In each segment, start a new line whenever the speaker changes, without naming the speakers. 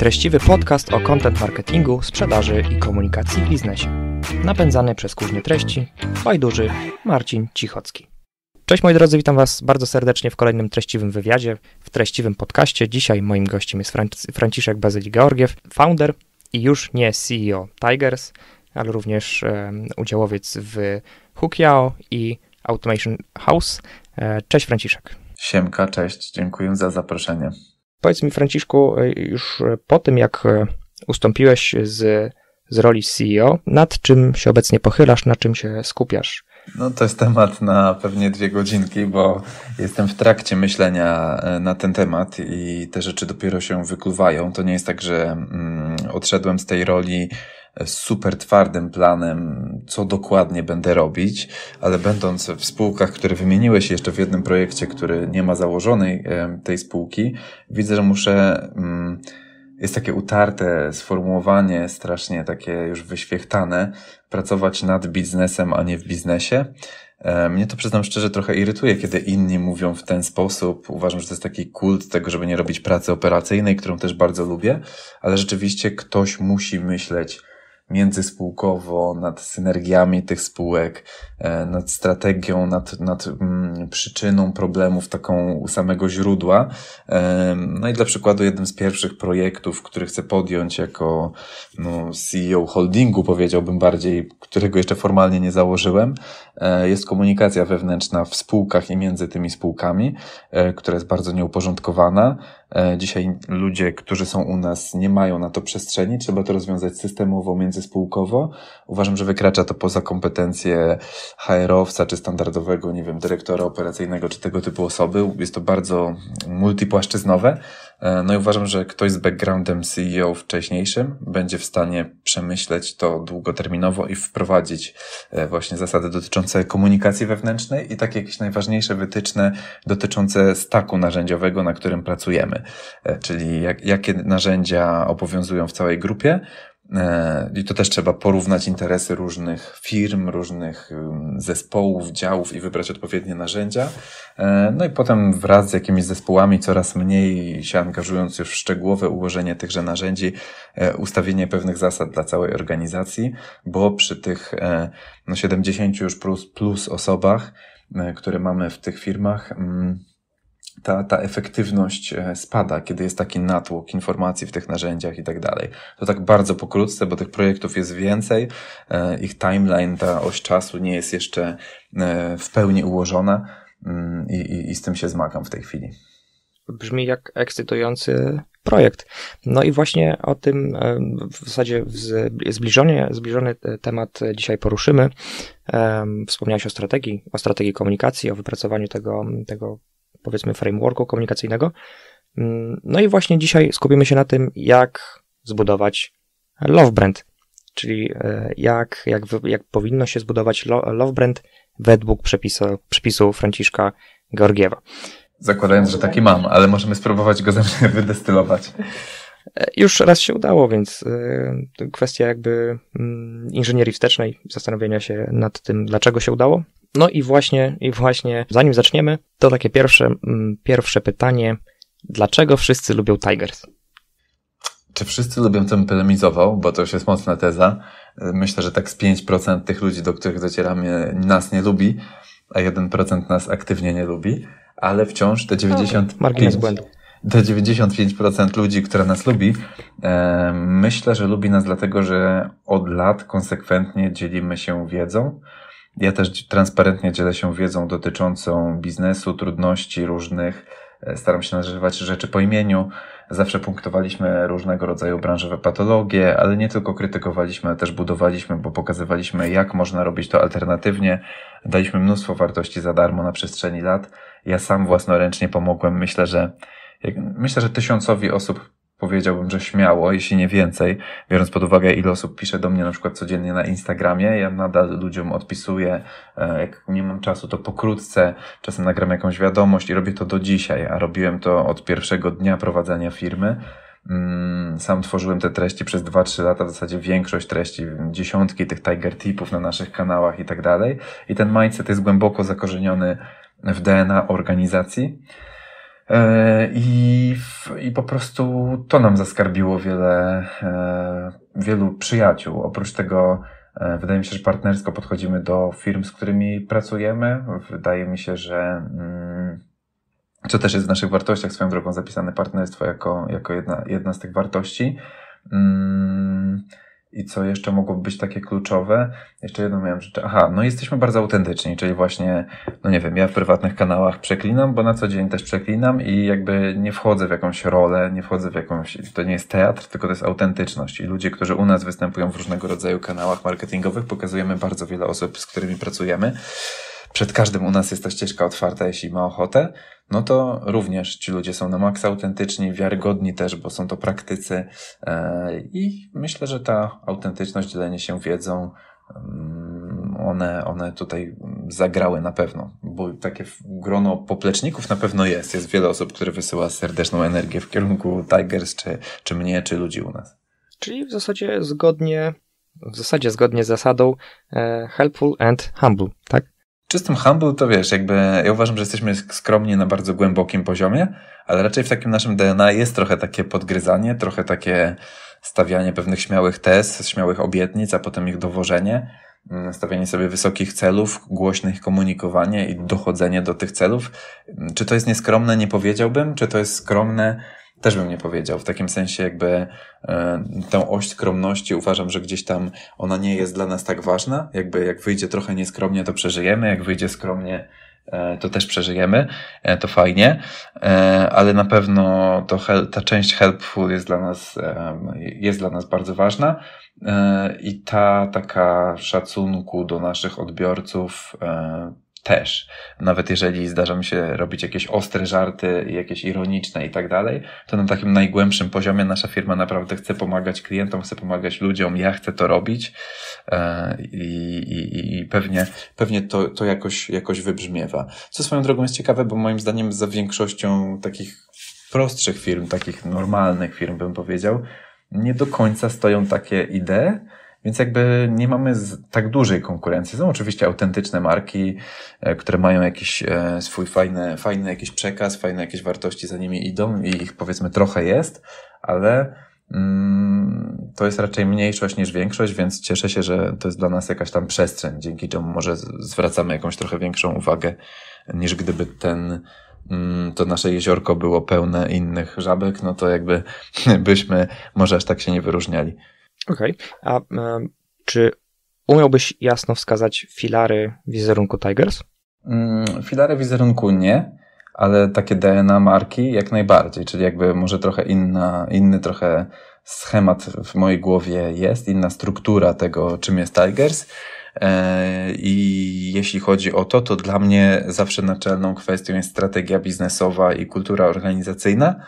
Treściwy podcast o content marketingu, sprzedaży i komunikacji w biznesie. Napędzany przez kuźnie treści, fajduży Marcin Cichocki. Cześć moi drodzy, witam Was bardzo serdecznie w kolejnym treściwym wywiadzie, w treściwym podcaście. Dzisiaj moim gościem jest Franc- Franciszek Bazyli Georgiew, founder i już nie CEO Tigers, ale również um, udziałowiec w Hukiao i Automation House. E, cześć Franciszek.
Siemka, cześć, dziękuję za zaproszenie.
Powiedz mi, Franciszku, e, już e, po tym jak e, ustąpiłeś z, z roli CEO, nad czym się obecnie pochylasz, na czym się skupiasz?
No to jest temat na pewnie dwie godzinki, bo jestem w trakcie myślenia na ten temat i te rzeczy dopiero się wykluwają. To nie jest tak, że mm, odszedłem z tej roli super twardym planem, co dokładnie będę robić, ale będąc w spółkach, które wymieniłeś jeszcze w jednym projekcie, który nie ma założonej e, tej spółki, widzę, że muszę. Mm, jest takie utarte sformułowanie, strasznie takie już wyświechtane, pracować nad biznesem, a nie w biznesie. E, mnie to przyznam szczerze trochę irytuje, kiedy inni mówią w ten sposób. Uważam, że to jest taki kult tego, żeby nie robić pracy operacyjnej, którą też bardzo lubię, ale rzeczywiście ktoś musi myśleć międzyspółkowo, nad synergiami tych spółek, e, nad strategią, nad, nad mm, przyczyną problemów, taką u samego źródła. E, no i dla przykładu jednym z pierwszych projektów, który chcę podjąć jako no, CEO holdingu, powiedziałbym bardziej, którego jeszcze formalnie nie założyłem, E, jest komunikacja wewnętrzna w spółkach i między tymi spółkami, e, która jest bardzo nieuporządkowana. E, dzisiaj ludzie, którzy są u nas, nie mają na to przestrzeni. Trzeba to rozwiązać systemowo, międzyspółkowo. Uważam, że wykracza to poza kompetencje HR-owca czy standardowego, nie wiem, dyrektora operacyjnego czy tego typu osoby. Jest to bardzo multipłaszczyznowe. E, no i uważam, że ktoś z backgroundem CEO wcześniejszym będzie w stanie przemyśleć to długoterminowo i wprowadzić e, właśnie zasady dotyczące komunikacji wewnętrznej i takie jakieś najważniejsze wytyczne dotyczące staku narzędziowego, na którym pracujemy, e, czyli jak, jakie narzędzia obowiązują w całej grupie, E, I to też trzeba porównać interesy różnych firm, różnych zespołów, działów i wybrać odpowiednie narzędzia. E, no i potem wraz z jakimiś zespołami coraz mniej się angażując już w szczegółowe ułożenie tychże narzędzi, e, ustawienie pewnych zasad dla całej organizacji, bo przy tych no 70 już plus, plus osobach, które mamy w tych firmach, mm, ta, ta efektywność e, spada, kiedy jest taki natłok informacji w tych narzędziach i tak dalej. To tak bardzo pokrótce, bo tych projektów jest więcej, e, ich timeline, ta oś czasu nie jest jeszcze e, w pełni ułożona mm, i, i, i z tym się zmagam w tej chwili.
Brzmi jak ekscytujący projekt. No i właśnie o tym w zasadzie zbliżony, zbliżony temat dzisiaj poruszymy. Wspomniałeś o strategii, o strategii komunikacji, o wypracowaniu tego, tego powiedzmy frameworku komunikacyjnego. No i właśnie dzisiaj skupimy się na tym, jak zbudować love brand, czyli e, jak, jak, jak powinno się zbudować love brand według przepisu, przepisu Franciszka Georgiewa.
Zakładając, że taki mam, ale możemy spróbować go ze wydestylować.
E, już raz się udało, więc e, kwestia jakby mm, inżynierii wstecznej, zastanowienia się nad tym, dlaczego się udało, no i właśnie, i właśnie, zanim zaczniemy, to takie pierwsze, mm, pierwsze pytanie. Dlaczego wszyscy lubią Tigers?
Czy wszyscy lubią, ten polemizował, bo to już jest mocna teza. Myślę, że tak z 5% tych ludzi, do których docieramy, nas nie lubi, a 1% nas aktywnie nie lubi, ale wciąż te 95... Okay. błędu do 95% ludzi, które nas lubi, e, myślę, że lubi nas dlatego, że od lat konsekwentnie dzielimy się wiedzą, ja też transparentnie dzielę się wiedzą dotyczącą biznesu, trudności różnych. E, staram się nazywać rzeczy po imieniu. Zawsze punktowaliśmy różnego rodzaju branżowe patologie, ale nie tylko krytykowaliśmy, ale też budowaliśmy, bo pokazywaliśmy, jak można robić to alternatywnie. Daliśmy mnóstwo wartości za darmo na przestrzeni lat. Ja sam własnoręcznie pomogłem, myślę, że myślę, że tysiącowi osób powiedziałbym, że śmiało, jeśli nie więcej, biorąc pod uwagę, ile osób pisze do mnie na przykład codziennie na Instagramie. Ja nadal ludziom odpisuję, e, jak nie mam czasu, to pokrótce, czasem nagram jakąś wiadomość i robię to do dzisiaj, a robiłem to od pierwszego dnia prowadzenia firmy. Mm, sam tworzyłem te treści przez 2-3 lata, w zasadzie większość treści, dziesiątki tych Tiger Tipów na naszych kanałach i tak dalej. I ten mindset jest głęboko zakorzeniony w DNA organizacji. E, I, I po prostu to nam zaskarbiło wiele, e, wielu przyjaciół. Oprócz tego, e, wydaje mi się, że partnersko podchodzimy do firm, z którymi pracujemy. Wydaje mi się, że mm, co też jest w naszych wartościach, swoją drogą zapisane partnerstwo jako, jako jedna, jedna z tych wartości. Mm, i co jeszcze mogłoby być takie kluczowe? Jeszcze jedną miałem rzecz. Aha, no jesteśmy bardzo autentyczni, czyli właśnie, no nie wiem, ja w prywatnych kanałach przeklinam, bo na co dzień też przeklinam i jakby nie wchodzę w jakąś rolę, nie wchodzę w jakąś, to nie jest teatr, tylko to jest autentyczność. I ludzie, którzy u nas występują w różnego rodzaju kanałach marketingowych, pokazujemy bardzo wiele osób, z którymi pracujemy przed każdym u nas jest ta ścieżka otwarta, jeśli ma ochotę, no to również ci ludzie są na maks autentyczni, wiarygodni też, bo są to praktycy e, i myślę, że ta autentyczność, dzielenie się wiedzą, mm, one, one tutaj zagrały na pewno, bo takie grono popleczników na pewno jest. Jest wiele osób, które wysyła serdeczną energię w kierunku Tigers, czy, czy mnie, czy ludzi u nas.
Czyli w zasadzie zgodnie, w zasadzie zgodnie z zasadą e, helpful and humble, tak?
czystym humble to wiesz, jakby ja uważam, że jesteśmy skromni na bardzo głębokim poziomie, ale raczej w takim naszym DNA jest trochę takie podgryzanie, trochę takie stawianie pewnych śmiałych tez, śmiałych obietnic, a potem ich dowożenie, mm, stawianie sobie wysokich celów, głośnych komunikowanie i dochodzenie do tych celów. Czy to jest nieskromne, nie powiedziałbym, czy to jest skromne, też bym nie powiedział. W takim sensie jakby tą e, tę oś skromności uważam, że gdzieś tam ona nie jest dla nas tak ważna. Jakby jak wyjdzie trochę nieskromnie, to przeżyjemy. Jak wyjdzie skromnie, e, to też przeżyjemy. E, to fajnie. Ale na pewno to ta część helpful jest dla nas, jest dla nas bardzo ważna. I ta taka szacunku do naszych odbiorców, też. Nawet jeżeli zdarza mi się robić jakieś ostre żarty, jakieś ironiczne i tak dalej, to na takim najgłębszym poziomie nasza firma naprawdę chce pomagać klientom, chce pomagać ludziom, ja chcę to robić e, i, i, i pewnie, pewnie to, to jakoś, jakoś wybrzmiewa. Co swoją drogą jest ciekawe, bo moim zdaniem za większością takich prostszych firm, takich normalnych firm bym powiedział, nie do końca stoją takie idee, więc jakby nie mamy tak dużej konkurencji. Są oczywiście autentyczne marki, e, które mają jakiś e, swój fajny, fajny jakiś przekaz, fajne jakieś wartości za nimi idą i ich powiedzmy trochę jest, ale mm, to jest raczej mniejszość niż większość, więc cieszę się, że to jest dla nas jakaś tam przestrzeń, dzięki czemu może zwracamy jakąś trochę większą uwagę niż gdyby ten mm, to nasze jeziorko było pełne innych żabek, no to jakby byśmy może aż tak się nie wyróżniali.
Okej, okay. a czy umiałbyś jasno wskazać filary wizerunku Tigers?
Mm, filary wizerunku nie, ale takie DNA marki jak najbardziej, czyli jakby może trochę inna, inny trochę schemat w mojej głowie jest, inna struktura tego, czym jest Tigers. E, I jeśli chodzi o to, to dla mnie zawsze naczelną kwestią jest strategia biznesowa i kultura organizacyjna.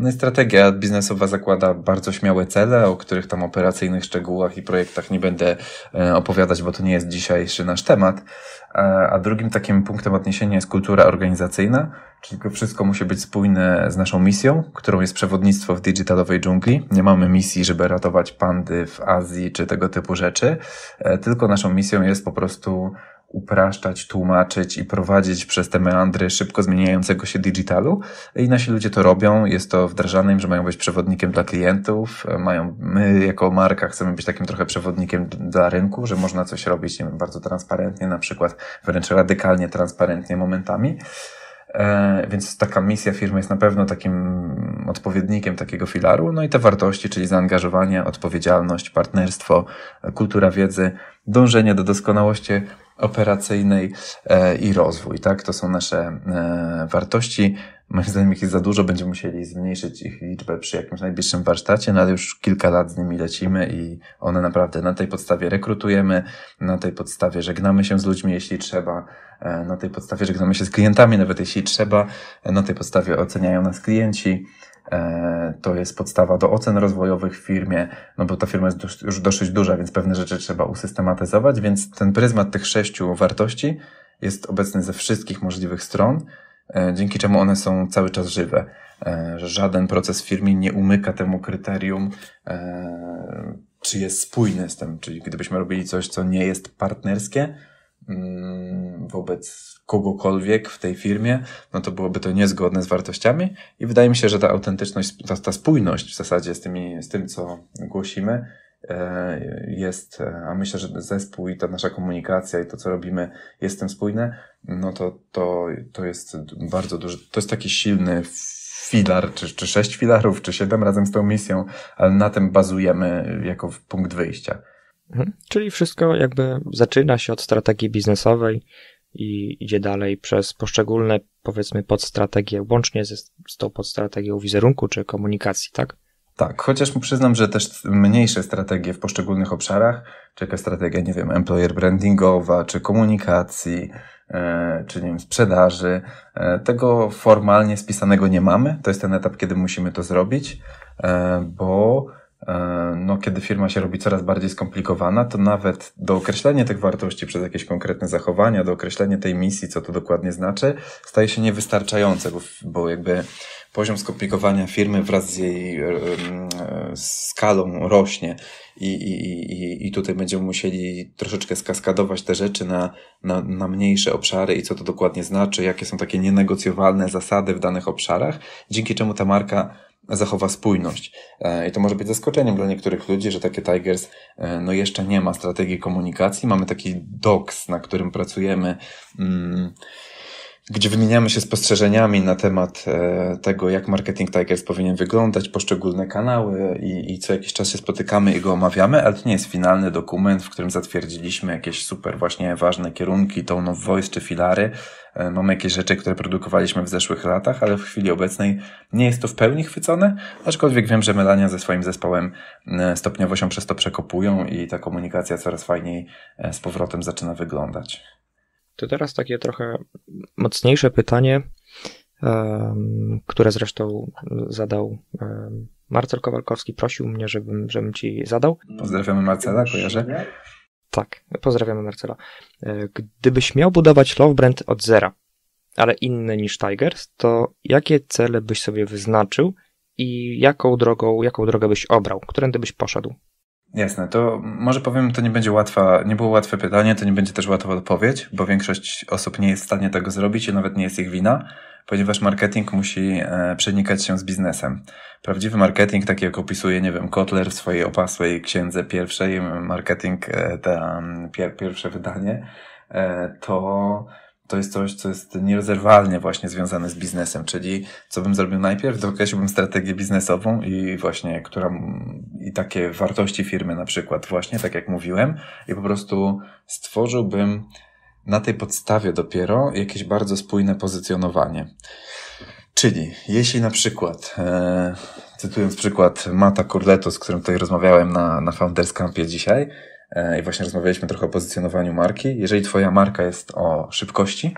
No strategia biznesowa zakłada bardzo śmiałe cele, o których tam operacyjnych szczegółach i projektach nie będę e, opowiadać, bo to nie jest dzisiejszy nasz temat. E, a drugim takim punktem odniesienia jest kultura organizacyjna, czyli to wszystko musi być spójne z naszą misją, którą jest przewodnictwo w digitalowej dżungli. Nie mamy misji, żeby ratować pandy w Azji czy tego typu rzeczy, e, tylko naszą misją jest po prostu upraszczać, tłumaczyć i prowadzić przez te meandry szybko zmieniającego się digitalu. I nasi ludzie to robią, jest to wdrażane im, że mają być przewodnikiem dla klientów, mają, my jako marka chcemy być takim trochę przewodnikiem dla rynku, że można coś robić, nie wiem, bardzo transparentnie, na przykład wręcz radykalnie transparentnie momentami. E, więc taka misja firmy jest na pewno takim odpowiednikiem takiego filaru. No i te wartości, czyli zaangażowanie, odpowiedzialność, partnerstwo, kultura wiedzy, dążenie do doskonałości operacyjnej e, i rozwój. Tak? To są nasze e, wartości. Moim zdaniem ich jest za dużo, będziemy musieli zmniejszyć ich liczbę przy jakimś najbliższym warsztacie, no ale już kilka lat z nimi lecimy i one naprawdę na tej podstawie rekrutujemy, na tej podstawie żegnamy się z ludźmi, jeśli trzeba, e, na tej podstawie żegnamy się z klientami, nawet jeśli trzeba, na tej podstawie oceniają nas klienci. E, to jest podstawa do ocen rozwojowych w firmie, no bo ta firma jest już dosyć duża, więc pewne rzeczy trzeba usystematyzować, więc ten pryzmat tych sześciu wartości jest obecny ze wszystkich możliwych stron, e, dzięki czemu one są cały czas żywe. E, żaden proces w firmie nie umyka temu kryterium, czy jest spójny z tym, czyli gdybyśmy robili coś, co nie jest partnerskie mm, wobec kogokolwiek w tej firmie, no to byłoby to niezgodne z wartościami i wydaje mi się, że ta autentyczność, ta, ta spójność w zasadzie z, tymi, z tym, co głosimy, e, jest, e, a myślę, że zespół i ta nasza komunikacja i to, co robimy, jest tym spójne, no to, to, to jest bardzo duży, to jest taki silny filar, czy, czy sześć filarów, czy siedem razem z tą misją, ale na tym bazujemy jako punkt wyjścia.
Mhm. Czyli wszystko jakby zaczyna się od strategii biznesowej, i idzie dalej przez poszczególne, powiedzmy, podstrategie, łącznie ze, z tą podstrategią wizerunku czy komunikacji, tak?
Tak, chociaż mu przyznam, że też mniejsze strategie w poszczególnych obszarach, czy jaka strategia, nie wiem, employer brandingowa, czy komunikacji, e, czy nie wiem, sprzedaży, e, tego formalnie spisanego nie mamy. To jest ten etap, kiedy musimy to zrobić, e, bo E, no, kiedy firma się robi coraz bardziej skomplikowana, to nawet do określenia tych wartości przez jakieś konkretne zachowania, do określenia tej misji, co to dokładnie znaczy, staje się niewystarczające, bo, bo jakby poziom skomplikowania firmy wraz z jej e, e, skalą rośnie i, i, i, i tutaj będziemy musieli troszeczkę skaskadować te rzeczy na, na, na mniejsze obszary i co to dokładnie znaczy, jakie są takie nienegocjowalne zasady w danych obszarach, dzięki czemu ta marka zachowa spójność. E, I to może być zaskoczeniem dla niektórych ludzi, że takie Tigers e, no jeszcze nie ma strategii komunikacji. Mamy taki docs, na którym pracujemy. Mm, gdzie wymieniamy się spostrzeżeniami na temat e, tego, jak marketing Tigers powinien wyglądać, poszczególne kanały i, i, co jakiś czas się spotykamy i go omawiamy, ale to nie jest finalny dokument, w którym zatwierdziliśmy jakieś super właśnie ważne kierunki, tone of voice czy filary. E, mamy jakieś rzeczy, które produkowaliśmy w zeszłych latach, ale w chwili obecnej nie jest to w pełni chwycone, aczkolwiek wiem, że Melania ze swoim zespołem e, stopniowo się przez to przekopują i ta komunikacja coraz fajniej z powrotem zaczyna wyglądać.
To teraz takie trochę mocniejsze pytanie, które zresztą zadał Marcel Kowalkowski. Prosił mnie, żebym, żebym ci zadał.
Pozdrawiamy Marcela, kojarzę.
Tak, pozdrawiamy Marcela. E, gdybyś miał budować Love Brand od zera, ale inny niż Tigers, to jakie cele byś sobie wyznaczył i jaką drogą, jaką drogę byś obrał? Którędy byś poszedł?
Jasne, to może powiem, to nie będzie łatwa, nie było łatwe pytanie, to nie będzie też łatwa odpowiedź, bo większość osób nie jest w stanie tego zrobić i nawet nie jest ich wina, ponieważ marketing musi e, przenikać się z biznesem. Prawdziwy marketing, taki jak opisuje, nie wiem, Kotler w swojej opasłej księdze pierwszej, marketing, te pierwsze wydanie, e, to to jest coś, co jest nierozerwalnie właśnie związane z biznesem, czyli co bym zrobił najpierw, dokreśliłbym strategię biznesową i właśnie, która, i takie wartości firmy na przykład właśnie, tak jak mówiłem, i po prostu stworzyłbym na tej podstawie dopiero jakieś bardzo spójne pozycjonowanie. Czyli jeśli na przykład, e, cytując przykład Mata Kurletu, z którym tutaj rozmawiałem na, na Founders Campie dzisiaj, E, i właśnie rozmawialiśmy trochę o pozycjonowaniu marki. Jeżeli Twoja marka jest o szybkości,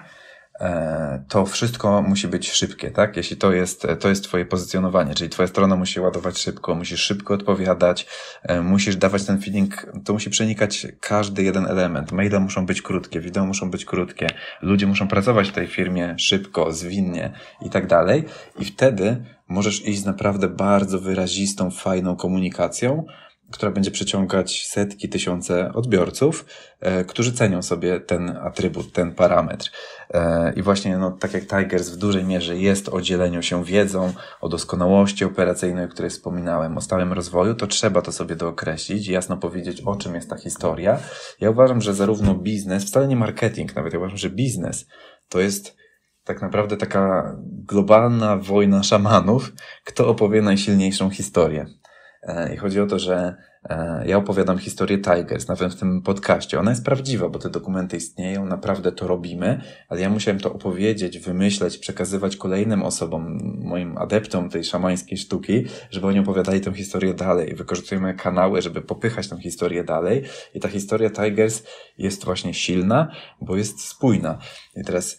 e, to wszystko musi być szybkie, tak? Jeśli to jest, to jest Twoje pozycjonowanie, czyli Twoja strona musi ładować szybko, musisz szybko odpowiadać, e, musisz dawać ten feeling, to musi przenikać każdy jeden element. Maile muszą być krótkie, wideo muszą być krótkie, ludzie muszą pracować w tej firmie szybko, zwinnie i tak dalej. I wtedy możesz iść z naprawdę bardzo wyrazistą, fajną komunikacją, która będzie przyciągać setki, tysiące odbiorców, e, którzy cenią sobie ten atrybut, ten parametr. E, I właśnie, no, tak jak Tigers w dużej mierze jest o dzieleniu się wiedzą, o doskonałości operacyjnej, o której wspominałem, o stałym rozwoju, to trzeba to sobie dookreślić, jasno powiedzieć, o czym jest ta historia. Ja uważam, że zarówno biznes, wcale nie marketing nawet, ja uważam, że biznes to jest tak naprawdę taka globalna wojna szamanów, kto opowie najsilniejszą historię. E, I chodzi o to, że e, ja opowiadam historię Tigers nawet w tym podcaście. Ona jest prawdziwa, bo te dokumenty istnieją, naprawdę to robimy, ale ja musiałem to opowiedzieć, wymyśleć, przekazywać kolejnym osobom, moim adeptom tej szamańskiej sztuki, żeby oni opowiadali tę historię dalej. Wykorzystujemy kanały, żeby popychać tę historię dalej. I ta historia Tigers jest właśnie silna, bo jest spójna. I teraz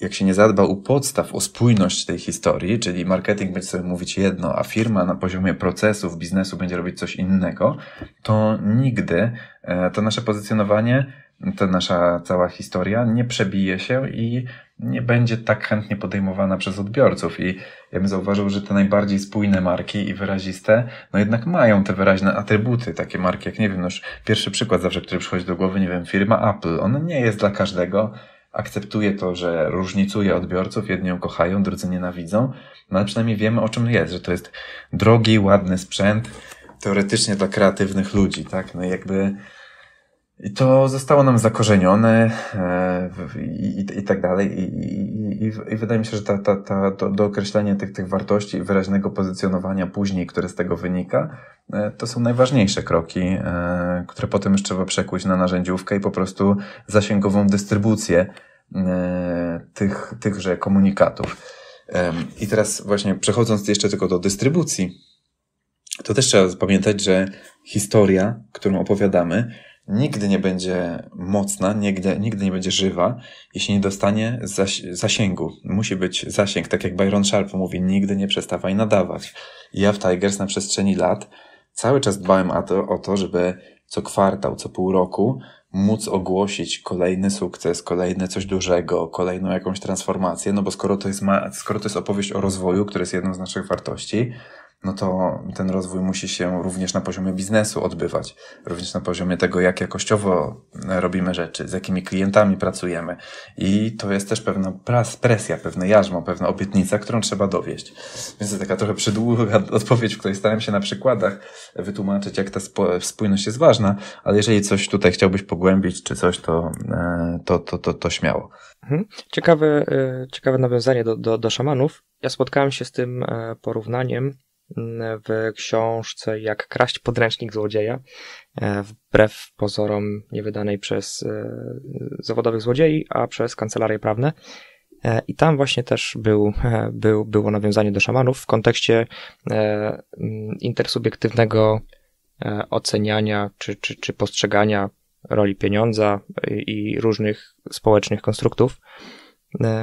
jak się nie zadba u podstaw o spójność tej historii, czyli marketing będzie sobie mówić jedno, a firma na poziomie procesów, biznesu będzie robić coś innego, to nigdy e, to nasze pozycjonowanie, ta nasza cała historia nie przebije się i nie będzie tak chętnie podejmowana przez odbiorców. I ja bym zauważył, że te najbardziej spójne marki i wyraziste, no jednak mają te wyraźne atrybuty. Takie marki jak, nie wiem, no już pierwszy przykład zawsze, który przychodzi do głowy, nie wiem, firma Apple. Ona nie jest dla każdego akceptuje to, że różnicuje odbiorców, jedni ją kochają, drudzy nienawidzą, no ale przynajmniej wiemy o czym jest, że to jest drogi, ładny sprzęt, teoretycznie dla kreatywnych ludzi, tak? No i jakby i to zostało nam zakorzenione e, i, i, i tak dalej. I, I, wydaje mi się, że ta, ta, ta, to, do określenia tych, tych wartości i wyraźnego pozycjonowania później, które z tego wynika, e, to są najważniejsze kroki, e, które potem już trzeba przekuć na narzędziówkę i po prostu zasięgową dystrybucję tych, tychże komunikatów. I teraz właśnie przechodząc jeszcze tylko do dystrybucji, to też trzeba pamiętać, że historia, którą opowiadamy, nigdy nie będzie mocna, nigdy, nigdy nie będzie żywa, jeśli nie dostanie zas zasięgu. Musi być zasięg, tak jak Byron Sharp mówi, nigdy nie przestawaj nadawać. Ja w Tigers na przestrzeni lat cały czas dbałem to, o to, żeby co kwartał, co pół roku móc ogłosić kolejny sukces, kolejne coś dużego, kolejną jakąś transformację, no bo skoro to jest, skoro to jest opowieść o rozwoju, który jest jedną z naszych wartości, no to ten rozwój musi się również na poziomie biznesu odbywać, również na poziomie tego, jak jakościowo robimy rzeczy, z jakimi klientami pracujemy. I to jest też pewna presja, pewne jarzmo, pewna obietnica, którą trzeba dowieść. Więc to taka trochę przedługa odpowiedź, w której staram się na przykładach wytłumaczyć, jak ta spójność jest ważna, ale jeżeli coś tutaj chciałbyś pogłębić, czy coś, to, e, to, to, to, to śmiało.
Mhm. Ciekawe, e, ciekawe nawiązanie do, do, do szamanów. Ja spotkałem się z tym e, porównaniem w książce Jak kraść podręcznik złodzieja, e, wbrew pozorom niewydanej przez e, zawodowych złodziei, a przez kancelarie prawne. E, I tam właśnie też był, był, było nawiązanie do szamanów w kontekście intersubiektywnego oceniania czy, czy, czy postrzegania roli pieniądza i różnych społecznych konstruktów.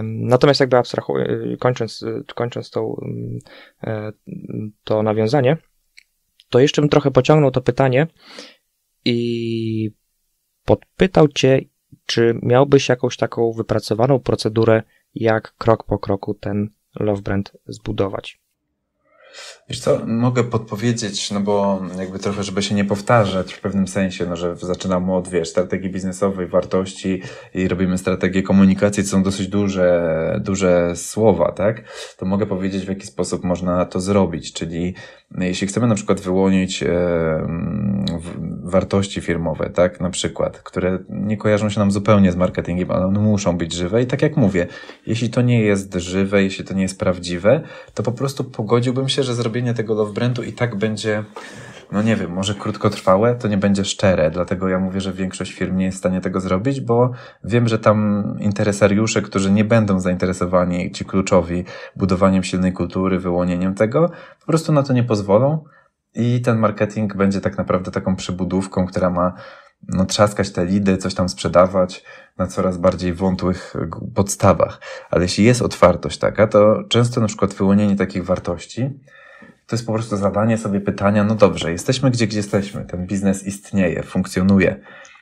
Natomiast jakby abstrahując, y, kończąc, y, kończąc tą, mm, e, to nawiązanie, to jeszcze bym trochę pociągnął to pytanie i podpytał Cię, czy miałbyś jakąś taką wypracowaną procedurę, jak krok po kroku ten Love Brand zbudować?
Wiesz co, mogę podpowiedzieć, no bo jakby trochę, żeby się nie powtarzać w pewnym sensie, no że zaczynamy od, wiesz, strategii biznesowej, wartości i robimy strategię komunikacji, to są dosyć duże, duże słowa, tak? To mogę powiedzieć, w jaki sposób można to zrobić, czyli jeśli chcemy na przykład wyłonić wartości firmowe, tak, na przykład, które nie kojarzą się nam zupełnie z marketingiem, ale one muszą być żywe i tak jak mówię, jeśli to nie jest żywe, jeśli to nie jest prawdziwe, to po prostu pogodziłbym się, że zrobienie tego love brandu i tak będzie no nie wiem, może krótkotrwałe, to nie będzie szczere, dlatego ja mówię, że większość firm nie jest w stanie tego zrobić, bo wiem, że tam interesariusze, którzy nie będą zainteresowani, ci kluczowi, budowaniem silnej kultury, wyłonieniem tego, po prostu na to nie pozwolą i ten marketing będzie tak naprawdę taką przybudówką, która ma no, trzaskać te lidy, coś tam sprzedawać na coraz bardziej wątłych podstawach. Ale jeśli jest otwartość taka, to często na przykład wyłonienie takich wartości, to jest po prostu zadanie sobie pytania, no dobrze, jesteśmy gdzie, gdzie jesteśmy, ten biznes istnieje, funkcjonuje.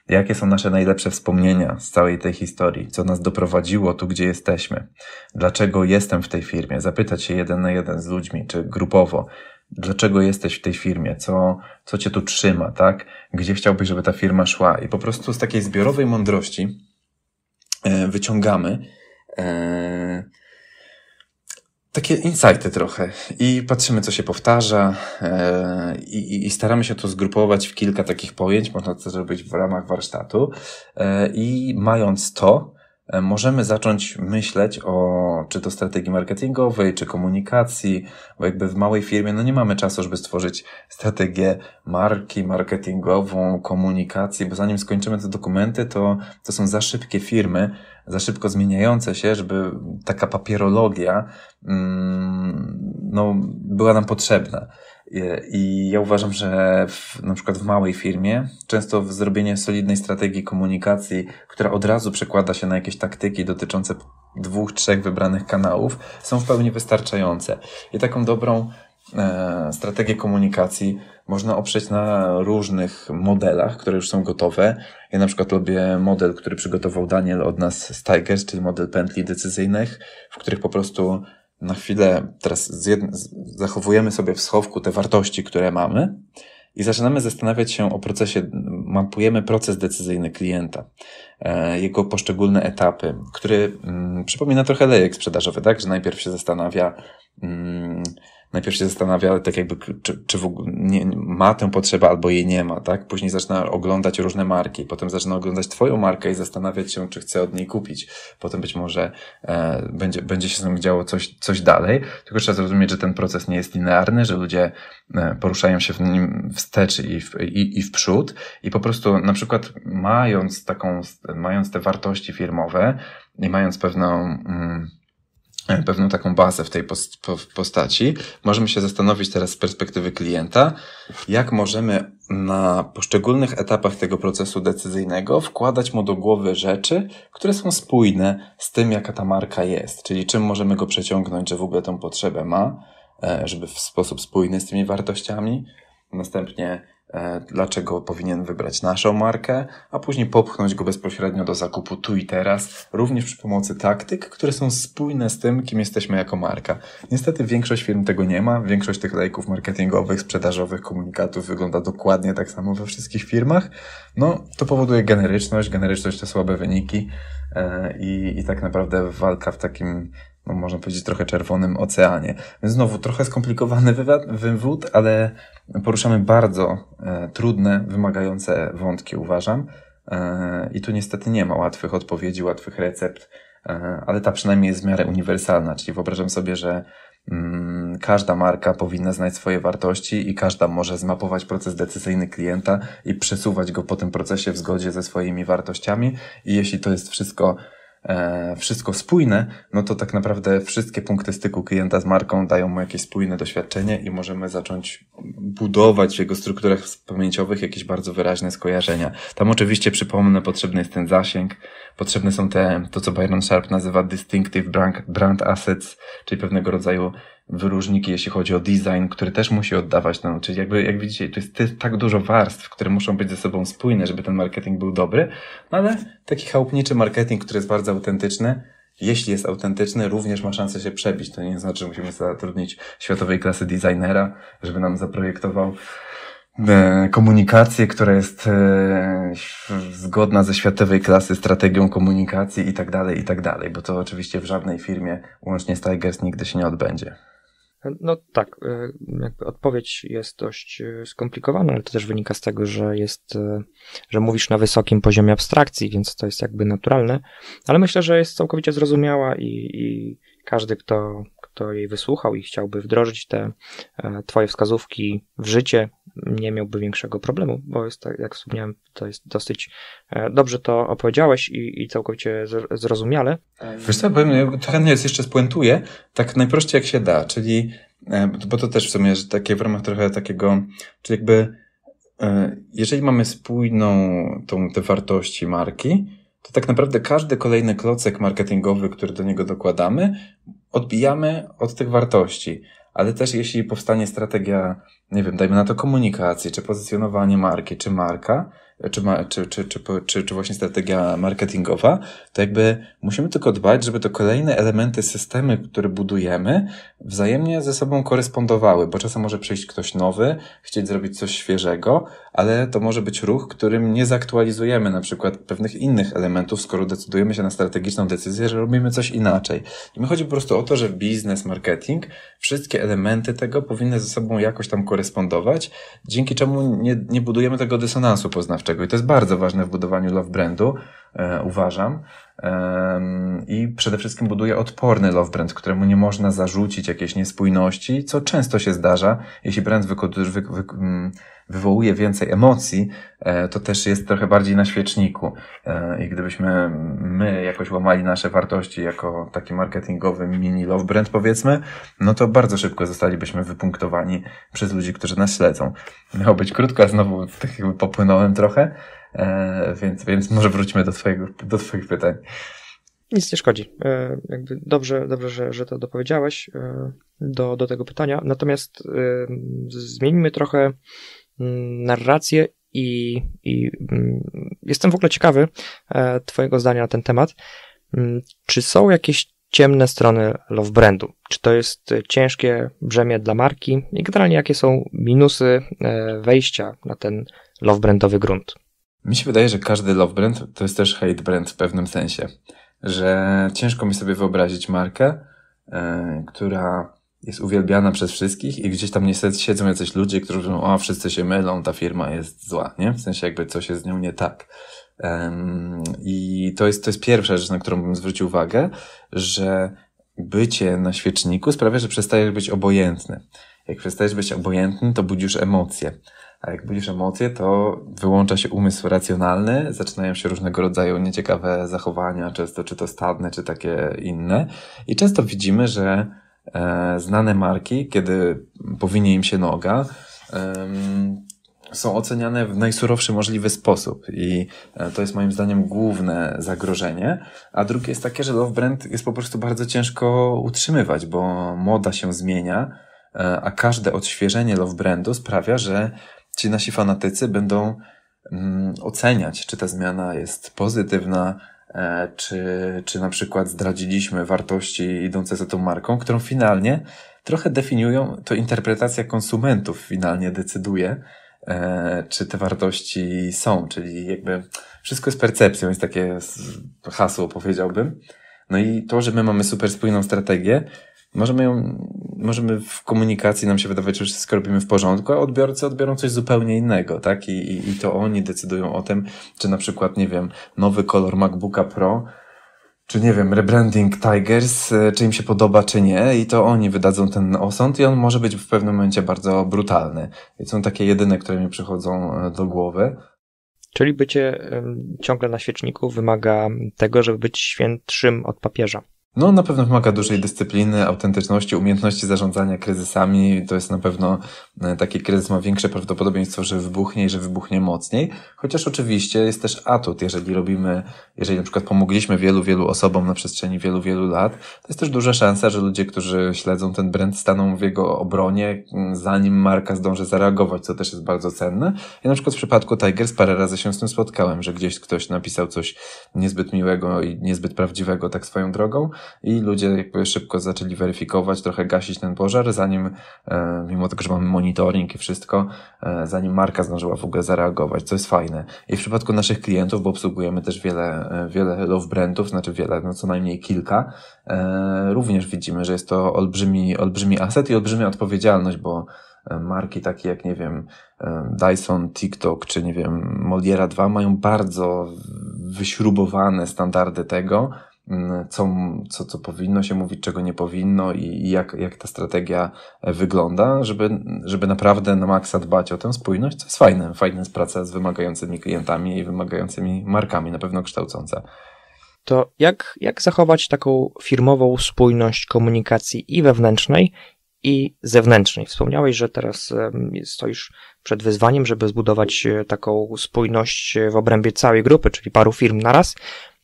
Jakie są nasze najlepsze wspomnienia z całej tej historii? Co nas doprowadziło tu, gdzie jesteśmy? Dlaczego jestem w tej firmie? Zapytać się jeden na jeden z ludźmi, czy grupowo. Dlaczego jesteś w tej firmie? Co, co cię tu trzyma, tak? Gdzie chciałbyś, żeby ta firma szła? I po prostu z takiej zbiorowej mądrości e, wyciągamy e, takie insighty trochę i patrzymy, co się powtarza e, i, i, staramy się to zgrupować w kilka takich pojęć, można to zrobić w ramach warsztatu e, i mając to, E, możemy zacząć myśleć o czy to strategii marketingowej, czy komunikacji, bo jakby w małej firmie no nie mamy czasu, żeby stworzyć strategię marki marketingową, komunikacji, bo zanim skończymy te dokumenty, to, to są za szybkie firmy, za szybko zmieniające się, żeby taka papierologia mm, no, była nam potrzebna. I ja uważam, że w, na przykład w małej firmie często zrobienie solidnej strategii komunikacji, która od razu przekłada się na jakieś taktyki dotyczące dwóch, trzech wybranych kanałów, są w pełni wystarczające. I taką dobrą e, strategię komunikacji można oprzeć na różnych modelach, które już są gotowe. Ja na przykład lubię model, który przygotował Daniel od nas z Tigers, czyli model pętli decyzyjnych, w których po prostu na chwilę teraz zachowujemy sobie w schowku te wartości, które mamy i zaczynamy zastanawiać się o procesie, mapujemy proces decyzyjny klienta, e, jego poszczególne etapy, który mm, przypomina trochę lejek sprzedażowy, tak, że najpierw się zastanawia, mm, najpierw się zastanawia, tak jakby, czy, czy w ogóle nie, ma tę potrzebę albo jej nie ma, tak? Później zaczyna oglądać różne marki, potem zaczyna oglądać twoją markę i zastanawiać się, czy chce od niej kupić. Potem być może e, będzie, będzie się z nim działo coś, coś dalej, tylko trzeba zrozumieć, że ten proces nie jest linearny, że ludzie e, poruszają się w nim wstecz i w, i, i w przód i po prostu na przykład mając taką, mając te wartości firmowe i mając pewną... Mm, E, pewną taką bazę w tej postaci. Możemy się zastanowić teraz z perspektywy klienta, jak możemy na poszczególnych etapach tego procesu decyzyjnego wkładać mu do głowy rzeczy, które są spójne z tym, jaka ta marka jest, czyli czym możemy go przeciągnąć, że w ogóle tą potrzebę ma, e, żeby w sposób spójny z tymi wartościami. Następnie E, dlaczego powinien wybrać naszą markę, a później popchnąć go bezpośrednio do zakupu tu i teraz, również przy pomocy taktyk, które są spójne z tym, kim jesteśmy jako marka. Niestety większość firm tego nie ma, większość tych lejków marketingowych, sprzedażowych, komunikatów wygląda dokładnie tak samo we wszystkich firmach. No, to powoduje generyczność, generyczność to słabe wyniki e, i, i tak naprawdę walka w takim no można powiedzieć, trochę czerwonym oceanie. Więc znowu trochę skomplikowany wywód, ale poruszamy bardzo e, trudne, wymagające wątki, uważam. E, I tu niestety nie ma łatwych odpowiedzi, łatwych recept, e, ale ta przynajmniej jest w miarę uniwersalna, czyli wyobrażam sobie, że mm, każda marka powinna znać swoje wartości i każda może zmapować proces decyzyjny klienta i przesuwać go po tym procesie w zgodzie ze swoimi wartościami. I jeśli to jest wszystko E, wszystko spójne, no to tak naprawdę wszystkie punkty styku klienta z marką dają mu jakieś spójne doświadczenie i możemy zacząć budować w jego strukturach pamięciowych jakieś bardzo wyraźne skojarzenia. Tam oczywiście przypomnę, potrzebny jest ten zasięg, potrzebne są te, to co Byron Sharp nazywa distinctive brand, brand assets, czyli pewnego rodzaju wyróżniki, jeśli chodzi o design, który też musi oddawać nam Czyli jakby, jak widzicie, to jest, to jest tak dużo warstw, które muszą być ze sobą spójne, żeby ten marketing był dobry, no ale taki chałupniczy marketing, który jest bardzo autentyczny, jeśli jest autentyczny, również ma szansę się przebić. To nie znaczy, że musimy zatrudnić światowej klasy designera, żeby nam zaprojektował e, komunikację, która jest e, zgodna ze światowej klasy strategią komunikacji i tak dalej, i tak dalej, bo to oczywiście w żadnej firmie, łącznie z
Tigers, nigdy się nie odbędzie. No tak, tak. E, jakby odpowiedź jest dość e, skomplikowana, ale to też wynika z tego, że jest, e, że mówisz na wysokim poziomie abstrakcji, więc to jest jakby naturalne, ale myślę, że jest całkowicie zrozumiała i, i każdy, kto kto jej wysłuchał i chciałby wdrożyć te e, Twoje wskazówki w życie, nie miałby większego problemu, bo jest tak, jak wspomniałem, to jest dosyć e, dobrze to opowiedziałeś i, i całkowicie zrozumiale.
Wiesz co, powiem, trochę nie jest jeszcze spuentuję, tak najprościej jak się da, czyli, e, bo to też w sumie że takie w ramach trochę takiego, czyli jakby, jeżeli mamy spójną tą, te wartości marki, to tak naprawdę każdy kolejny klocek marketingowy, który do niego dokładamy, odbijamy od tych wartości. Ale też jeśli powstanie strategia, nie wiem, dajmy na to komunikacji, czy pozycjonowanie marki, czy marka, czy, ma, czy, czy, czy, czy, czy właśnie strategia marketingowa, to jakby musimy tylko dbać, żeby te kolejne elementy systemy, które budujemy, wzajemnie ze sobą korespondowały, bo czasem może przyjść ktoś nowy, chcieć zrobić coś świeżego, ale to może być ruch, którym nie zaktualizujemy na przykład pewnych innych elementów, skoro decydujemy się na strategiczną decyzję, że robimy coś inaczej. I mi chodzi po prostu o to, że biznes, marketing, wszystkie elementy tego powinny ze sobą jakoś tam korespondować, dzięki czemu nie, nie budujemy tego dysonansu poznawczego i to jest bardzo ważne w budowaniu love brandu, e, uważam i przede wszystkim buduje odporny love brand, któremu nie można zarzucić jakiejś niespójności, co często się zdarza. Jeśli brand mm, wywołuje więcej emocji, e, to też jest trochę bardziej na świeczniku. E, I gdybyśmy my jakoś łamali nasze wartości jako taki marketingowy mini love brand, powiedzmy, no to bardzo szybko zostalibyśmy wypunktowani przez ludzi, którzy nas śledzą. Miało być krótko, a znowu tak jakby popłynąłem trochę. E, więc, więc może wróćmy do, twojego, do Twoich pytań.
Nic nie szkodzi. E, jakby dobrze, dobrze że, że to dopowiedziałeś e, do, do tego pytania. Natomiast zmienimy trochę mm, narrację i, i mm, jestem w ogóle ciekawy Twojego zdania na ten temat. Mm, czy są jakieś ciemne strony love brandu? Czy to jest ciężkie brzemię dla marki? I generalnie jakie są minusy wejścia na ten love brandowy grunt?
Mi się wydaje, że każdy love brand to jest też hate brand w pewnym sensie, że ciężko mi sobie wyobrazić markę, yy, która jest uwielbiana przez wszystkich i gdzieś tam niestety siedzą jacyś ludzie, którzy mówią, o, wszyscy się mylą, ta firma jest zła, nie? W sensie jakby coś jest z nią nie tak. Um, I to jest, to jest pierwsza rzecz, na którą bym zwrócił uwagę, że bycie na świeczniku sprawia, że przestajesz być obojętny. Jak przestajesz być obojętny, to budzisz emocje. A jak budzisz emocje, to wyłącza się umysł racjonalny, zaczynają się różnego rodzaju nieciekawe zachowania, często czy to stadne, czy takie inne. I często widzimy, że e, znane marki, kiedy powinie im się noga, e, są oceniane w najsurowszy możliwy sposób i e, to jest moim zdaniem główne zagrożenie. A drugie jest takie, że love brand jest po prostu bardzo ciężko utrzymywać, bo moda się zmienia, e, a każde odświeżenie love brandu sprawia, że ci nasi fanatycy będą mm, oceniać, czy ta zmiana jest pozytywna, e, czy, czy na przykład zdradziliśmy wartości idące za tą marką, którą finalnie trochę definiują, to interpretacja konsumentów finalnie decyduje, e, czy te wartości są, czyli jakby wszystko jest percepcją, jest takie hasło, powiedziałbym. No i to, że my mamy super spójną strategię, możemy ją, możemy w komunikacji nam się wydawać, że wszystko robimy w porządku, a odbiorcy odbiorą coś zupełnie innego, tak? I, i, i to oni decydują o tym, czy na przykład, nie wiem, nowy kolor MacBooka Pro, czy nie wiem, rebranding Tigers, e, czy im się podoba, czy nie, i to oni wydadzą ten osąd, i on może być w pewnym momencie bardzo brutalny. I są takie jedyne, które mi przychodzą e, do głowy.
Czyli bycie ciągle na świeczniku wymaga tego, żeby być świętszym od papieża.
No, na pewno wymaga dużej dyscypliny, autentyczności, umiejętności zarządzania kryzysami. To jest na pewno e, taki kryzys ma większe prawdopodobieństwo, że wybuchnie i że wybuchnie mocniej. Chociaż oczywiście jest też atut, jeżeli robimy, jeżeli na przykład pomogliśmy wielu, wielu osobom na przestrzeni wielu, wielu lat, to jest też duża szansa, że ludzie, którzy śledzą ten brand, staną w jego obronie, zanim marka zdąży zareagować, co też jest bardzo cenne. Ja na przykład w przypadku Tigers parę razy się z tym spotkałem, że gdzieś ktoś napisał coś niezbyt miłego i niezbyt prawdziwego tak swoją drogą i ludzie jakby szybko zaczęli weryfikować, trochę gasić ten pożar, zanim, e, mimo tego, że mamy monitoring i wszystko, e, zanim marka zdążyła w ogóle zareagować, co jest fajne. I w przypadku naszych klientów, bo obsługujemy też wiele, e, wiele love brandów, znaczy wiele, no co najmniej kilka, również widzimy, że jest to olbrzymi, olbrzymi aset i olbrzymia odpowiedzialność, bo marki takie jak, nie wiem, Dyson, TikTok czy, nie wiem, Moliera 2 mają bardzo wyśrubowane standardy tego, Mm, co, co, co powinno się mówić, czego nie powinno i jak, jak ta strategia e, wygląda, żeby, żeby naprawdę na maksa dbać o tę spójność, co jest fajne. Fajne jest praca z wymagającymi klientami i wymagającymi markami, na pewno
kształcąca. To jak, jak zachować taką firmową spójność komunikacji i wewnętrznej, i zewnętrznej. Wspomniałeś, że teraz stoisz przed wyzwaniem, żeby zbudować e, taką spójność e, w obrębie całej grupy, czyli paru firm naraz.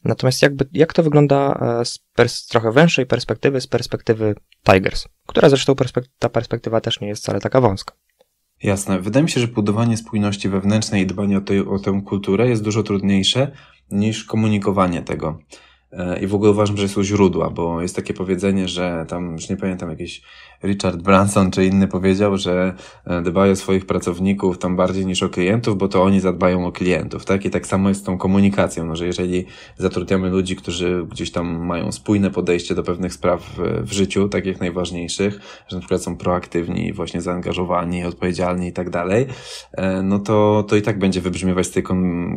Natomiast jakby, jak to wygląda e, z pers- trochę węższej perspektywy, z perspektywy Tigers, która zresztą perspek- ta perspektywa też nie jest wcale taka wąska.
Jasne. Wydaje mi się, że budowanie spójności wewnętrznej i dbanie o, o tę kulturę jest dużo trudniejsze niż komunikowanie tego. E, I w ogóle uważam, że są źródła, bo jest takie powiedzenie, że tam, już nie pamiętam, jakieś Richard Branson czy inny powiedział, że e, dbają o swoich pracowników tam bardziej niż o klientów, bo to oni zadbają o klientów, tak? I tak samo jest z tą komunikacją, no, że jeżeli zatrudniamy ludzi, którzy gdzieś tam mają spójne podejście do pewnych spraw w życiu, takich najważniejszych, że na przykład są proaktywni, właśnie zaangażowani, odpowiedzialni i tak dalej, e, no to, to i tak będzie wybrzmiewać z tej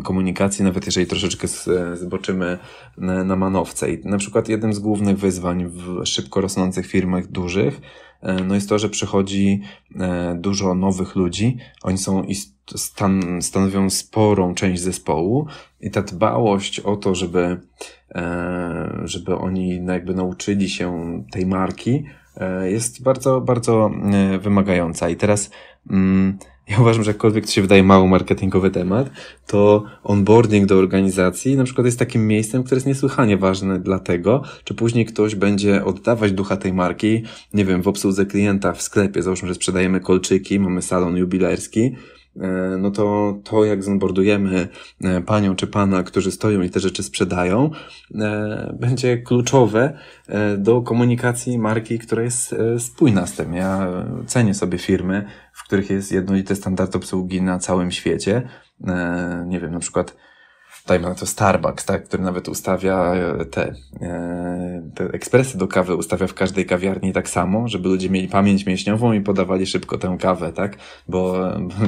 komunikacji, nawet jeżeli troszeczkę zboczymy na manowce. I na przykład jednym z głównych wyzwań w szybko rosnących firmach dużych E, no jest to, że przychodzi e, dużo nowych ludzi. Oni są i stan, stanowią sporą część zespołu i ta dbałość o to, żeby, e, żeby oni no jakby nauczyli się tej marki, jest bardzo, bardzo wymagająca. I teraz, mm, ja uważam, że jakkolwiek to się wydaje mało marketingowy temat, to onboarding do organizacji na przykład jest takim miejscem, które jest niesłychanie ważne dlatego, czy później ktoś będzie oddawać ducha tej marki, nie wiem, w obsłudze klienta w sklepie, załóżmy, że sprzedajemy kolczyki, mamy salon jubilerski, E, no to to, jak zonboardujemy e, panią czy pana, którzy stoją i te rzeczy sprzedają, e, będzie kluczowe do komunikacji marki, która jest spójna z tym. Ja cenię sobie firmy, w których jest jednolity standard obsługi na całym świecie. Nie wiem, na przykład dajmy na to Starbucks, tak, który nawet ustawia e, te, e, te ekspresy do kawy, ustawia w każdej kawiarni tak samo, żeby ludzie mieli pamięć mięśniową i podawali szybko tę kawę, tak, bo,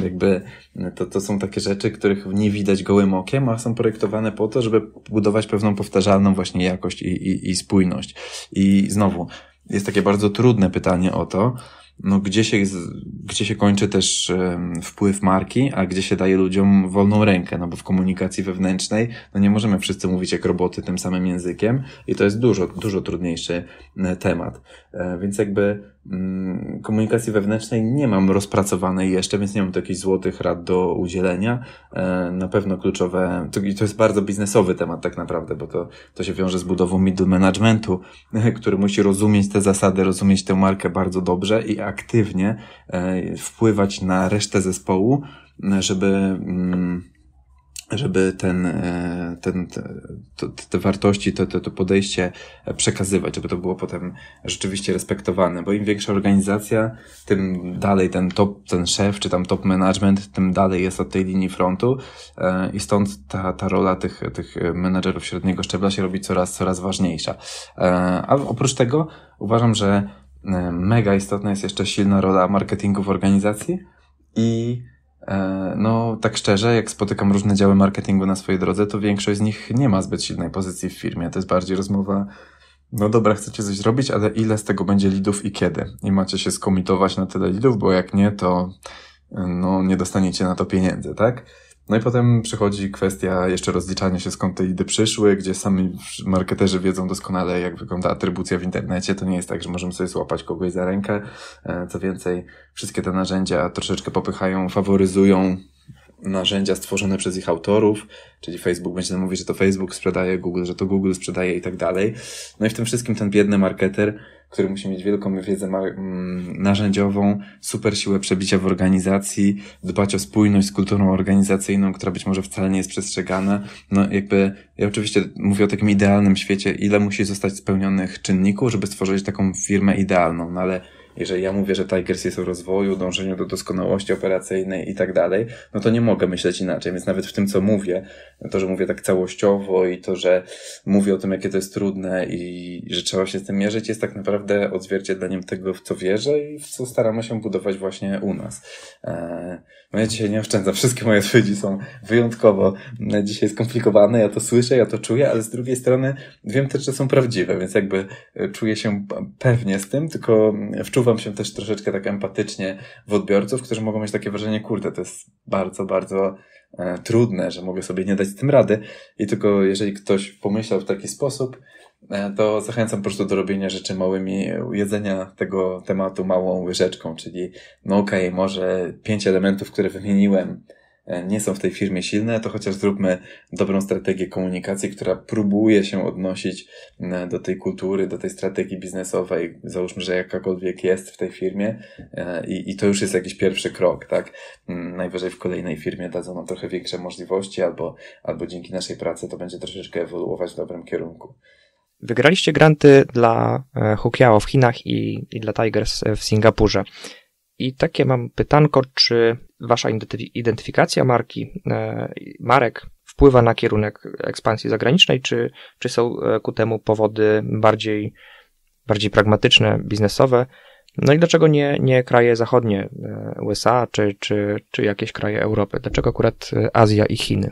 jakby no to, to są takie rzeczy, których nie widać gołym okiem, a są projektowane po to, żeby budować pewną powtarzalną właśnie jakość i, i, i spójność. I znowu, jest takie bardzo trudne pytanie o to, no, gdzie, się, gdzie się kończy też wpływ marki, a gdzie się daje ludziom wolną rękę, no bo w komunikacji wewnętrznej no nie możemy wszyscy mówić jak roboty tym samym językiem i to jest dużo, dużo trudniejszy e, temat. E, więc jakby Mm, komunikacji wewnętrznej nie mam rozpracowanej jeszcze, więc nie mam jakichś złotych rad do udzielenia. E, na pewno kluczowe, to, to jest bardzo biznesowy temat tak naprawdę, bo to, to się wiąże z budową middle managementu, który musi rozumieć te zasady, rozumieć tę markę bardzo dobrze i aktywnie e, wpływać na resztę zespołu, żeby mm, żeby ten, e, ten, te, te wartości, to, to, to podejście e, przekazywać, żeby to było potem rzeczywiście respektowane, bo im większa organizacja, tym dalej ten top, ten szef, czy tam top management, tym dalej jest od tej linii frontu e, i stąd ta, ta rola tych, tych menedżerów średniego szczebla się robi coraz, coraz ważniejsza. A oprócz tego uważam, że mega istotna jest jeszcze silna rola marketingu w organizacji i E, no, tak szczerze, jak spotykam różne działy marketingu na swojej drodze, to większość z nich nie ma zbyt silnej pozycji w firmie. To jest bardziej rozmowa, no dobra, chcecie coś zrobić, ale ile z tego będzie lidów i kiedy? I macie się skomitować na tyle lidów, bo jak nie, to e, no, nie dostaniecie na to pieniędzy, tak? No i potem przychodzi kwestia jeszcze rozliczania się skąd te idy przyszły, gdzie sami marketerzy wiedzą doskonale, jak wygląda atrybucja w internecie. To nie jest tak, że możemy sobie złapać kogoś za rękę. E, co więcej, wszystkie te narzędzia troszeczkę popychają, faworyzują narzędzia stworzone przez ich autorów, czyli Facebook będzie nam mówić, że to Facebook sprzedaje, Google, że to Google sprzedaje i tak dalej. No i w tym wszystkim ten biedny marketer który musi mieć wielką wiedzę narzędziową, super siłę przebicia w organizacji, dbać o spójność z kulturą organizacyjną, która być może wcale nie jest przestrzegana. No jakby, ja oczywiście mówię o takim idealnym świecie, ile musi zostać spełnionych czynników, żeby stworzyć taką firmę idealną, no ale jeżeli ja mówię, że Tigers jest o rozwoju, dążeniu do doskonałości operacyjnej i tak dalej, no to nie mogę myśleć inaczej, więc nawet w tym, co mówię, to, że mówię tak całościowo i to, że mówię o tym, jakie to jest trudne i że trzeba się z tym mierzyć, jest tak naprawdę odzwierciedleniem tego, w co wierzę i w co staramy się budować właśnie u nas. E, no ja dzisiaj nie oszczędzam, wszystkie moje odpowiedzi są wyjątkowo e, dzisiaj skomplikowane, ja to słyszę, ja to czuję, ale z drugiej strony wiem też, że są prawdziwe, więc jakby e, czuję się pewnie z tym, tylko wczuwam wczuwam się też troszeczkę tak empatycznie w odbiorców, którzy mogą mieć takie wrażenie, kurde, to jest bardzo, bardzo e, trudne, że mogę sobie nie dać z tym rady. I tylko jeżeli ktoś pomyślał w taki sposób, e, to zachęcam po prostu do robienia rzeczy małymi, jedzenia tego tematu małą łyżeczką, czyli no okej, okay, może pięć elementów, które wymieniłem, E, nie są w tej firmie silne, to chociaż zróbmy dobrą strategię komunikacji, która próbuje się odnosić e, do tej kultury, do tej strategii biznesowej, załóżmy, że jakakolwiek jest w tej firmie e, i, i to już jest jakiś pierwszy krok, tak? Mm, najwyżej w kolejnej firmie dadzą nam trochę większe możliwości albo, albo dzięki naszej pracy to będzie troszeczkę ewoluować w dobrym kierunku.
Wygraliście granty dla Hukiao w Chinach i, i dla Tigers w Singapurze. I takie mam pytanko, czy wasza identyfikacja marki, e, marek wpływa na kierunek ekspansji zagranicznej, czy, czy są e, ku temu powody bardziej, bardziej pragmatyczne, biznesowe? No i dlaczego nie, nie kraje zachodnie, e, USA czy, czy, czy jakieś kraje Europy? Dlaczego akurat Azja i Chiny?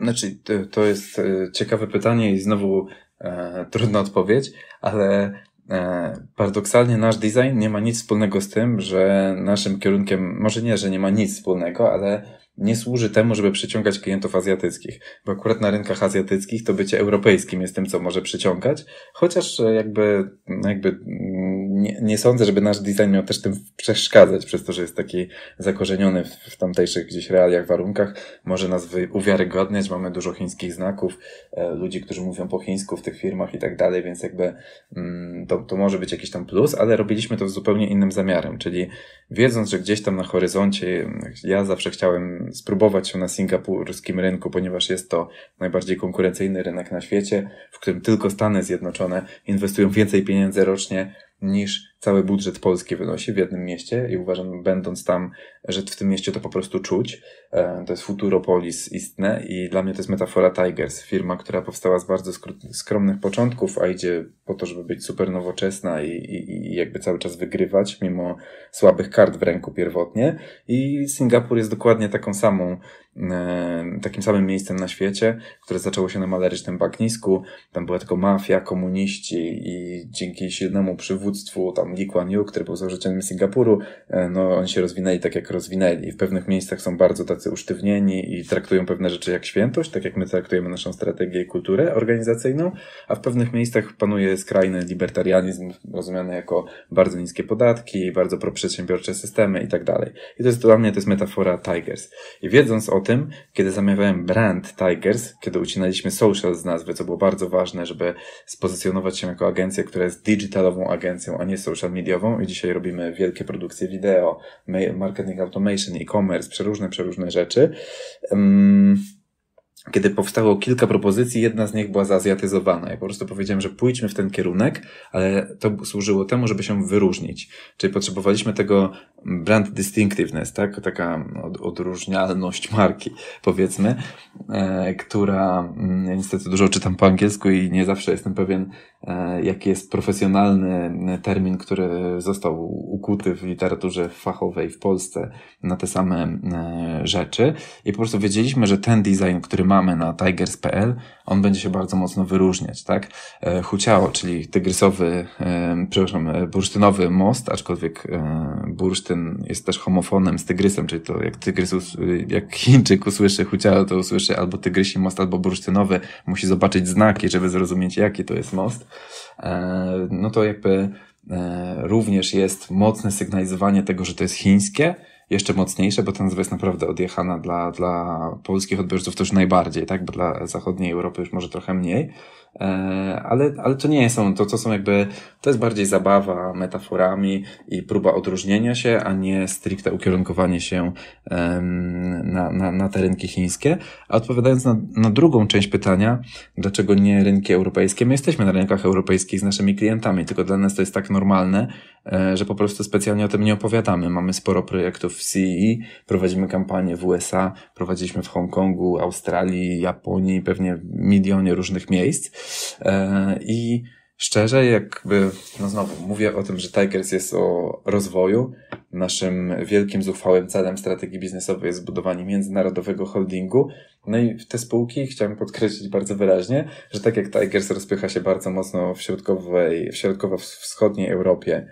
Znaczy, to jest ciekawe pytanie i znowu e, trudna odpowiedź, ale E, paradoksalnie nasz design nie ma nic wspólnego z tym, że naszym kierunkiem, może nie, że nie ma nic wspólnego, ale nie służy temu, żeby przyciągać klientów azjatyckich, bo akurat na rynkach azjatyckich to bycie europejskim jest tym, co może przyciągać, chociaż e, jakby, no jakby mm, nie, nie sądzę, żeby nasz design miał też tym przeszkadzać, przez to, że jest taki zakorzeniony w, w tamtejszych gdzieś realiach, warunkach, może nas uwiarygodniać, mamy dużo chińskich znaków, e, ludzi, którzy mówią po chińsku w tych firmach i tak dalej, więc jakby mm, to, to może być jakiś tam plus, ale robiliśmy to z zupełnie innym zamiarem, czyli wiedząc, że gdzieś tam na horyzoncie, ja zawsze chciałem spróbować się na singapurskim rynku, ponieważ jest to najbardziej konkurencyjny rynek na świecie, w którym tylko Stany Zjednoczone inwestują więcej pieniędzy rocznie niż cały budżet Polski wynosi w jednym mieście i uważam, będąc tam, że w tym mieście to po prostu czuć. E, to jest Futuropolis istne i dla mnie to jest metafora Tigers, firma, która powstała z bardzo skromnych początków, a idzie po to, żeby być super nowoczesna i, i, i jakby cały czas wygrywać, mimo słabych kart w ręku pierwotnie. I Singapur jest dokładnie taką samą E, takim samym miejscem na świecie, które zaczęło się na malerycznym bagnisku. Tam była tylko mafia, komuniści i dzięki silnemu przywództwu tam Lee Kuan Yew, który był założycielem Singapuru, e, no oni się rozwinęli tak jak rozwinęli. W pewnych miejscach są bardzo tacy usztywnieni i traktują pewne rzeczy jak świętość, tak jak my traktujemy naszą strategię i kulturę organizacyjną, a w pewnych miejscach panuje skrajny libertarianizm rozumiany jako bardzo niskie podatki, bardzo proprzedsiębiorcze systemy i tak dalej. I to jest dla mnie to jest metafora Tigers. I wiedząc o tym, kiedy zamawiałem brand Tigers, kiedy ucinaliśmy social z nazwy, co było bardzo ważne, żeby spozycjonować się jako agencję, która jest digitalową agencją, a nie social mediową i dzisiaj robimy wielkie produkcje wideo, marketing automation, e-commerce, przeróżne, przeróżne rzeczy. Um, kiedy powstało kilka propozycji, jedna z nich była zazjatyzowana. Ja po prostu powiedziałem, że pójdźmy w ten kierunek, ale to służyło temu, żeby się wyróżnić. Czyli potrzebowaliśmy tego brand distinctiveness, tak? Taka odróżnialność marki, powiedzmy, e, która, mm, ja niestety dużo czytam po angielsku i nie zawsze jestem pewien, e, jaki jest profesjonalny termin, który został ukuty w literaturze fachowej w Polsce na te same e, rzeczy. I po prostu wiedzieliśmy, że ten design, który ma mamy na tigers.pl, on będzie się bardzo mocno wyróżniać, tak? E, Huciao, czyli tygrysowy, e, przepraszam, e, bursztynowy most, aczkolwiek bursztyn jest też homofonem z tygrysem, czyli to jak tygrys, jak Chińczyk usłyszy Huciao, to usłyszy albo tygrysi most, albo bursztynowy, musi zobaczyć znaki, żeby zrozumieć, jaki to jest most. No to jakby również jest mocne sygnalizowanie tego, że to jest chińskie, jeszcze mocniejsze, bo ta nazwa jest naprawdę odjechana dla, dla polskich odbiorców też najbardziej, tak? Bo dla zachodniej Europy już może trochę mniej. E, ale, ale to nie są, to, co są jakby, to jest bardziej zabawa metaforami i próba odróżnienia się, a nie stricte ukierunkowanie się na, na, na te rynki chińskie. A odpowiadając na, na drugą część pytania, dlaczego nie rynki europejskie? My jesteśmy na rynkach europejskich z naszymi klientami, tylko dla nas to jest tak normalne, e, że po prostu specjalnie o tym nie opowiadamy. Mamy sporo projektów w CEE, e, prowadzimy kampanię w USA, prowadziliśmy w Hongkongu, Australii, Japonii, pewnie milionie różnych miejsc. E, I szczerze, jakby, no znowu, mówię o tym, że Tigers jest o rozwoju. Naszym wielkim, zuchwałym celem strategii biznesowej jest budowanie międzynarodowego holdingu. No i te spółki chciałem podkreślić bardzo wyraźnie, że tak jak Tigers rozpycha się bardzo mocno w środkowej, w środkowo-wschodniej Europie,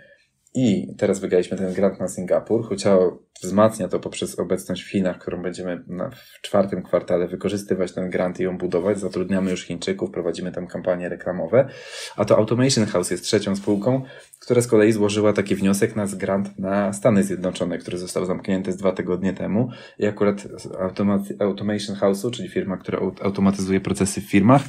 i teraz wygraliśmy ten grant na Singapur, chociaż wzmacnia to poprzez obecność w Chinach, którą będziemy w czwartym kwartale wykorzystywać ten grant i ją budować. Zatrudniamy już Chińczyków, prowadzimy tam kampanie reklamowe. A to Automation House jest trzecią spółką, która z kolei złożyła taki wniosek na grant na Stany Zjednoczone, który został zamknięty z dwa tygodnie temu. I akurat Automation House'u, czyli firma, która automatyzuje procesy w firmach,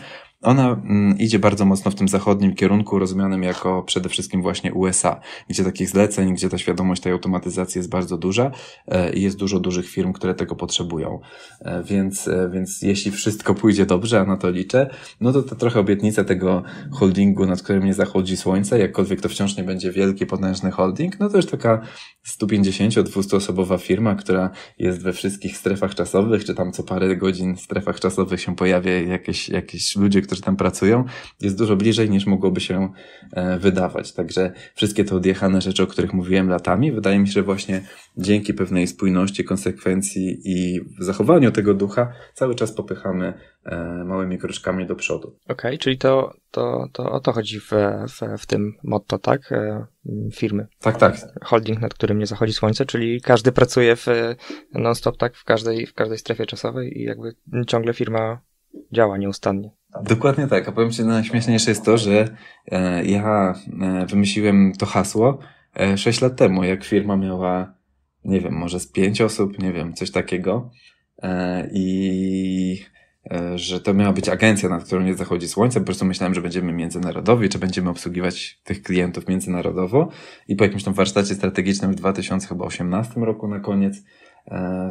ona mm, idzie bardzo mocno w tym zachodnim kierunku, rozumianym jako przede wszystkim właśnie USA, gdzie takich zleceń, gdzie ta świadomość tej automatyzacji jest bardzo duża e, i jest dużo dużych firm, które tego potrzebują. E, więc, e, więc jeśli wszystko pójdzie dobrze, a na to liczę, no to, to trochę obietnica tego holdingu, nad którym nie zachodzi słońce, jakkolwiek to wciąż nie będzie wielki, potężny holding, no to już taka 150-200 osobowa firma, która jest we wszystkich strefach czasowych, czy tam co parę godzin w strefach czasowych się pojawia jakieś, jakieś ludzie, którzy którzy tam pracują, jest dużo bliżej niż mogłoby się e, wydawać. Także wszystkie te odjechane rzeczy, o których mówiłem latami, wydaje mi się, że właśnie dzięki pewnej spójności, konsekwencji i zachowaniu tego ducha cały czas popychamy e, małymi kroczkami do przodu.
Okej, okay, czyli to, to, to o to chodzi w, w, w tym motto, tak? E, firmy. Tak, tak. Holding, nad którym nie zachodzi słońce, czyli każdy pracuje w non-stop, tak? W każdej, w każdej strefie czasowej i jakby ciągle firma działa nieustannie.
Dokładnie tak. A powiem Ci, najśmieszniejsze jest to, że e, ja e, wymyśliłem to hasło e, sześć lat temu, jak firma miała, nie wiem, może z pięć osób, nie wiem, coś takiego. I że to miała być agencja, nad którą nie zachodzi słońce. Po prostu myślałem, że będziemy międzynarodowi, czy będziemy obsługiwać tych klientów międzynarodowo. I po jakimś tam warsztacie strategicznym w 2018 roku na koniec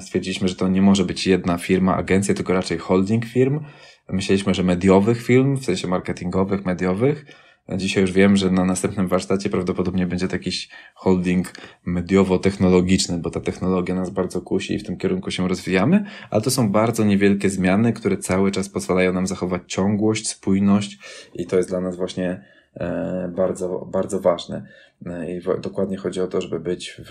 stwierdziliśmy, że to nie może być jedna firma, agencja, tylko raczej holding firm. Myśleliśmy, że mediowych film, w sensie marketingowych, mediowych. Dzisiaj już wiem, że na następnym warsztacie prawdopodobnie będzie to jakiś holding mediowo-technologiczny, bo ta technologia nas bardzo kusi i w tym kierunku się rozwijamy, ale to są bardzo niewielkie zmiany, które cały czas pozwalają nam zachować ciągłość, spójność i to jest dla nas właśnie e, bardzo, bardzo ważne. E, I dokładnie chodzi o to, żeby być w,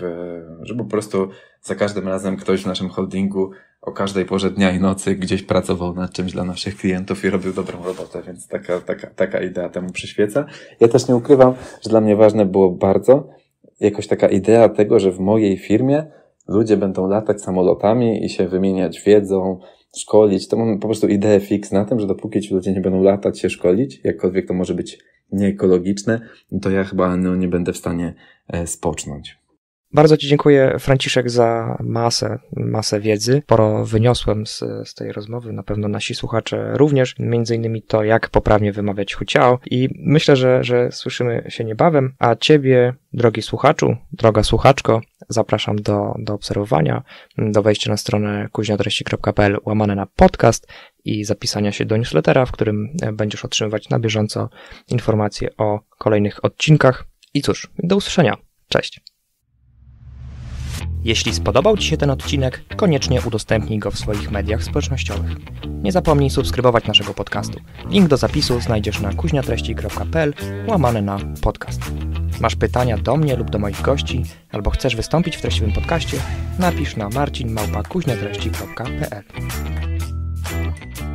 żeby po prostu za każdym razem ktoś w naszym holdingu o każdej porze dnia i nocy gdzieś pracował nad czymś dla naszych klientów i robił dobrą robotę, więc taka, taka, taka idea temu przyświeca. Ja też nie ukrywam, że dla mnie ważne było bardzo jakoś taka idea tego, że w mojej firmie ludzie będą latać samolotami i się wymieniać wiedzą, szkolić. To mam po prostu ideę fix na tym, że dopóki ci ludzie nie będą latać się szkolić, jakkolwiek to może być nieekologiczne, to ja chyba no, nie będę w stanie e, spocząć.
Bardzo Ci dziękuję, Franciszek, za masę, masę wiedzy. Sporo wyniosłem z, z tej rozmowy, na pewno nasi słuchacze również, między innymi to, jak poprawnie wymawiać huciao i myślę, że, że słyszymy się niebawem, a Ciebie, drogi słuchaczu, droga słuchaczko, zapraszam do, do obserwowania, do wejścia na stronę kuźniatreści.pl łamane na podcast i zapisania się do newslettera, w którym e, będziesz otrzymywać na bieżąco informacje o kolejnych odcinkach. I cóż, do usłyszenia. Cześć. Jeśli spodobał Ci się ten odcinek, koniecznie udostępnij go w swoich mediach społecznościowych. Nie zapomnij subskrybować naszego podcastu. Link do zapisu znajdziesz na kuźniatreści.pl łamane na podcast. Masz pytania do mnie lub do moich gości, albo chcesz wystąpić w treściwym podcaście? Napisz na marcinmałpa.kuźniatreści.pl